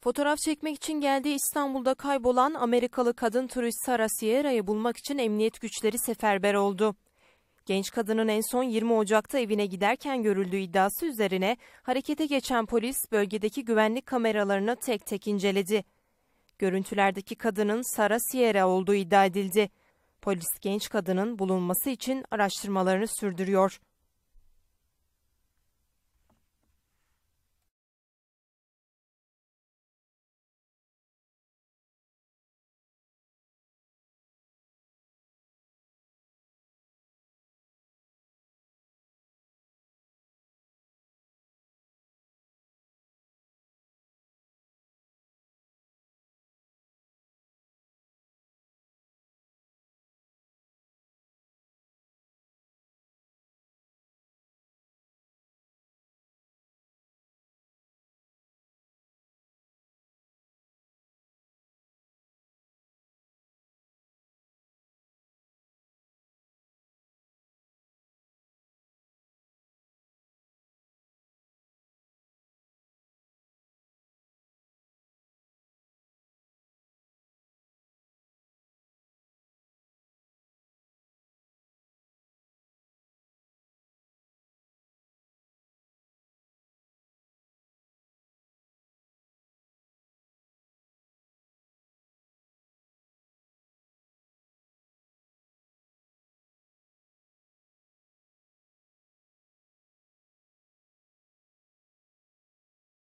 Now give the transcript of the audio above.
Fotoğraf çekmek için geldiği İstanbul'da kaybolan Amerikalı kadın turist Sara Sierra'yı bulmak için emniyet güçleri seferber oldu. Genç kadının en son 20 Ocak'ta evine giderken görüldüğü iddiası üzerine harekete geçen polis bölgedeki güvenlik kameralarını tek tek inceledi. Görüntülerdeki kadının Sara Sierra olduğu iddia edildi. Polis genç kadının bulunması için araştırmalarını sürdürüyor.